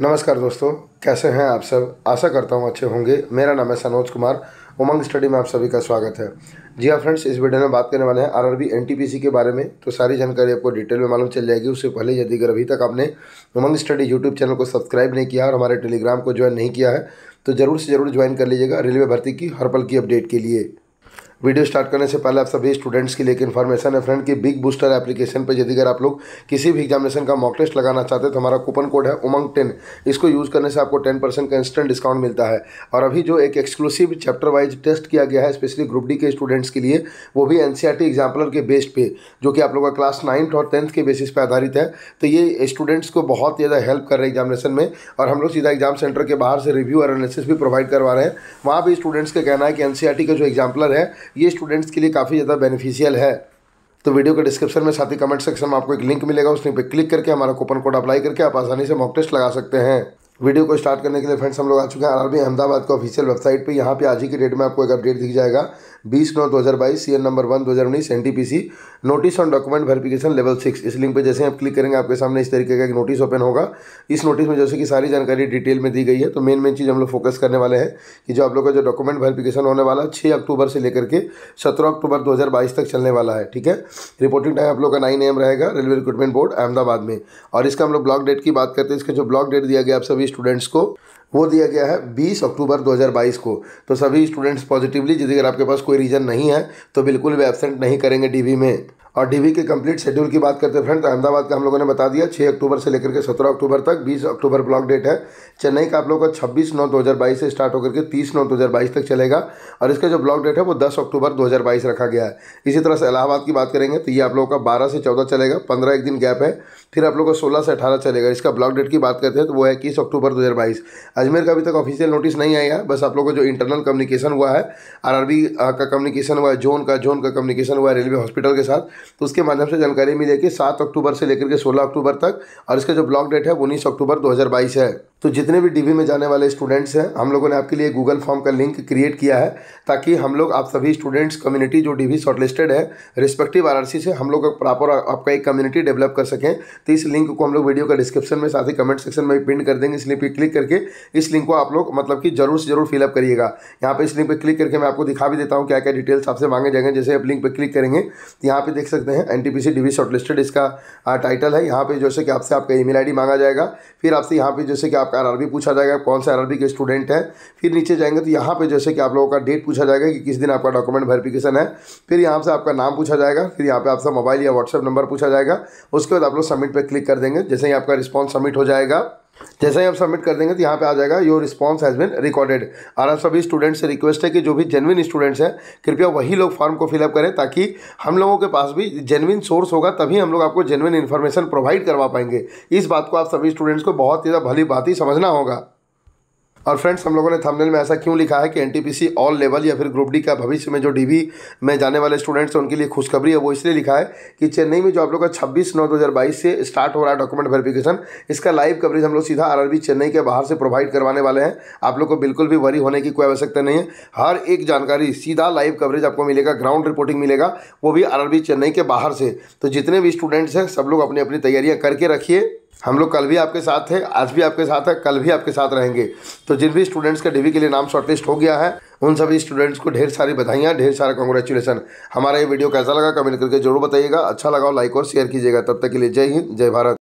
नमस्कार दोस्तों कैसे हैं आप सब आशा करता हूं अच्छे होंगे मेरा नाम है सनोज कुमार उमंग स्टडी में आप सभी का स्वागत है जी हाँ फ्रेंड्स इस वीडियो में बात करने वाले हैं आरआरबी एनटीपीसी के बारे में तो सारी जानकारी आपको डिटेल में मालूम चल जाएगी उससे पहले यदि अगर अभी तक आपने उमंग स्टडी यूट्यूब चैनल को सब्सक्राइब नहीं किया और हमारे टेलीग्राम को ज्वाइन नहीं किया है तो ज़रूर से ज़रूर ज्वाइन कर लीजिएगा रेलवे भर्ती की हर पल की अपडेट के लिए वीडियो स्टार्ट करने से पहले आप सभी स्टूडेंट्स के लिए एक इन्फॉर्मेशन है फ्रेंड कि बिग बूस्टर एप्लीकेशन पर यदि अगर आप लोग किसी भी एग्जामिनेशन का मॉक टेस्ट लगाना चाहते हैं तो हमारा कूपन कोड है उमंग टेन इसको यूज़ करने से आपको टेन परसेंट का इंस्टेंट डिस्काउंट मिलता है और अभी जो एक एक्सक्लूसिव चैप्टर वाइज टेस्ट किया गया है स्पेशली ग्रुप डी के स्टूडेंट्स के लिए वो भी एन सी e के बेस पे जो कि आप लोगों का क्लास नाइन्थ और टेंथ के बेसिस पर आधारित है तो ये स्टूडेंट्स को बहुत ज़्यादा हेल्प कर रहे हैं एग्जामिनेशन में और हम लोग सीधा एग्जाम सेंटर के बाहर से रिव्यू और एनालिसिस भी प्रोवाइड करवा रहे हैं वहाँ भी स्टूडेंट्स का कहना है कि एन e का जो एग्जाम्पलर है ये स्टूडेंट्स के लिए काफ़ी ज़्यादा बेनिफिशियल है तो वीडियो के डिस्क्रिप्शन में साथ ही कमेंट सेक्शन में आपको एक लिंक मिलेगा उस लिंक पर क्लिक करके हमारा कूपन कोड अप्लाई करके आप आसानी से मॉक टेस्ट लगा सकते हैं वीडियो को स्टार्ट करने के लिए फ्रेंड्स हम लोग आ चुके हैं आरबी अहमदाबाद के ऑफिशियल वेबसाइट पे यहाँ पे आज ही की डेट में आपको एक अपडेट दिख जाएगा बीस नौ दो हज़ार बाईस सी एन नंबर वन दो हज़ार उन्नीस N T P C notice on document verification level six इस लिंक पे जैसे आप क्लिक करेंगे आपके सामने इस तरीके का एक नोटिस ओपन होगा इस नोटिस में जैसे कि सारी जानकारी डिटेल में दी गई है तो मेन मेन चीज़ हम लोग फोकस करने वाले हैं कि जो आप लोग का जो डॉक्यूमेंट वेरिफिकेशन होने वाला है छः अक्टूबर से लेकर के सत्रह अक्टूबर दो हज़ार बाईस तक चलने वाला है ठीक है रिपोर्टिंग टाइम आप लोग का नाइन एम रहेगा रेलवे रिक्रूटमेंट बोर्ड अहमदाबाद में और इसका हम लोग ब्लॉक डेट की बात करते हैं इसका जो ब्लॉक डेट दिया गया आप सभी स्टूडेंट्स को वो दिया गया है 20 अक्टूबर 2022 को तो सभी स्टूडेंट्स पॉजिटिवली यदि अगर आपके पास कोई रीज़न नहीं है तो बिल्कुल भी एबसेंट नहीं करेंगे डीवी में और डीवी के कंप्लीट शेड्यूल की बात करते हैं फ्रेंड तो अहमदाबाद का हम लोगों ने बता दिया 6 अक्टूबर से लेकर के 17 अक्टूबर तक 20 अक्टूबर ब्लॉक डेट है चेन्नई का आप लोगों का 26 नौ 2022 से स्टार्ट होकर के 30 नौ 2022 तक चलेगा और इसका जो ब्लॉक डेट है वो 10 अक्टूबर 2022 रखा गया है इसी तरह से इलाहाबाद की बात करेंगे तो ये आप लोगों का बारह से चौदह चलेगा पंद्रह एक दिन गैप है फिर आप लोग का सोलह से अठारह चलेगा इसका ब्लॉक डेट की बात करते हैं तो वो है इक्कीस अक्टूबर दो अजमेर का अभी तक ऑफिशियल नोटिस नहीं आया बस आप लोग का जो इंटरनल कम्युनिकेशन हुआ है आर uh, का कम्युनिकेशन हुआ है जोन का जोन का कम्युनिकेशन हुआ है रेलवे हॉस्पिटल के साथ तो उसके माध्यम से जानकारी मिली कि सात अक्टूबर से लेकर के सोलह अक्टूबर तक और इसका जो ब्लॉक डेट है उन्नीस अक्टूबर 2022 है तो जितने भी डीवी में जाने वाले स्टूडेंट्स हैं हम लोगों ने आपके लिए गूगल फॉर्म का लिंक क्रिएट किया है ताकि हम लोग आप सभी स्टूडेंट्स कम्युनिटी जो डीवी शॉर्टलिस्टेड है रिस्पेक्टिव आरआरसी से हम लोग प्रॉपर आपका एक कम्युनिटी डेवलप कर सकें तो इस लिंक को हम लोग वीडियो का डिस्क्रिप्शन में साथ ही कमेंट सेक्शन में प्रिंट कर देंगे इस लिंक पर क्लिक करके इस लिंक को आप लोग मतलब कि जरूर से जरूर फिलअप करिएगा यहाँ पर इस लिंक पर क्लिक करके मैं आपको दिखा भी देता हूँ क्या क्या डिटेल्स आपसे मांगे जाएंगे जैसे आप लिंक पर क्लिक करेंगे तो यहाँ पर देख सकते हैं एन टी सी शॉर्टलिस्टेड इसका टाइटल है यहाँ पे जैसे कि आपसे आपका ईमेल आईडी मांगा जाएगा फिर आपसे यहाँ पे जैसे कि आपका आरआरबी पूछा जाएगा कौन सा आरआरबी के स्टूडेंट है फिर नीचे जाएंगे तो यहाँ पे जैसे कि आप लोगों का डेट पूछा जाएगा कि किस दिन आपका डॉक्यूमेंट वेरिफिकेशन है फिर यहाँ से आपका नाम पूछा जाएगा फिर यहाँ पर आपका मोबाइल या व्हाट्सअप नंबर पूछा जाएगा उसके बाद आप लोग सबमिट पर क्लिक कर देंगे जैसे ही आपका रिस्पॉन्स सबमिट हो जाएगा जैसे ही आप सबमिट कर देंगे तो यहाँ पे आ जाएगा your response has been recorded और आप सभी स्टूडेंट्स से रिक्वेस्ट है कि जो भी जेनविन स्टूडेंट्स हैं कृपया वही लोग फॉर्म को फिलअप करें ताकि हम लोगों के पास भी जेनविन सोर्स होगा तभी हम लोग आपको जेनविन इन्फॉर्मेशन प्रोवाइड करवा पाएंगे इस बात को आप सभी स्टूडेंट्स को बहुत ज़्यादा भली बात ही समझना होगा और फ्रेंड्स हम लोगों ने थंबनेल में ऐसा क्यों लिखा है कि एनटीपीसी ऑल लेवल या फिर ग्रुप डी का भविष्य में जो डीबी में जाने वाले स्टूडेंट्स हैं उनके लिए खुशखबरी है वो इसलिए लिखा है कि चेन्नई में जो आप लोग का 26 नौ 2022 से स्टार्ट हो रहा है डॉक्यूमेंट वेरिफिकेशन इसका लाइव कवरेज हम लोग सीधा आर चेन्नई के बाहर से प्रोवाइड करवाने वाले हैं आप लोग को बिल्कुल भी वरी होने की कोई आवश्यकता नहीं है हर एक जानकारी सीधा लाइव कवरेज आपको मिलेगा ग्राउंड रिपोर्टिंग मिलेगा वो भी आर चेन्नई के बाहर से तो जितने भी स्टूडेंट्स हैं सब लोग अपनी अपनी तैयारियाँ करके रखिए हम लोग कल भी आपके साथ थे आज भी आपके साथ है कल भी आपके साथ रहेंगे तो जिन भी स्टूडेंट्स का डीवी के लिए नाम शॉर्टलिस्ट हो गया है उन सभी स्टूडेंट्स को ढेर सारी बधाइयाँ ढेर सारा कॉन्ग्रेचुलेसन हमारा ये वीडियो कैसा लगा कमेंट करके जरूर बताइएगा अच्छा लगा लाइक और शेयर कीजिएगा तब तक के लिए जय हिंद जय भारत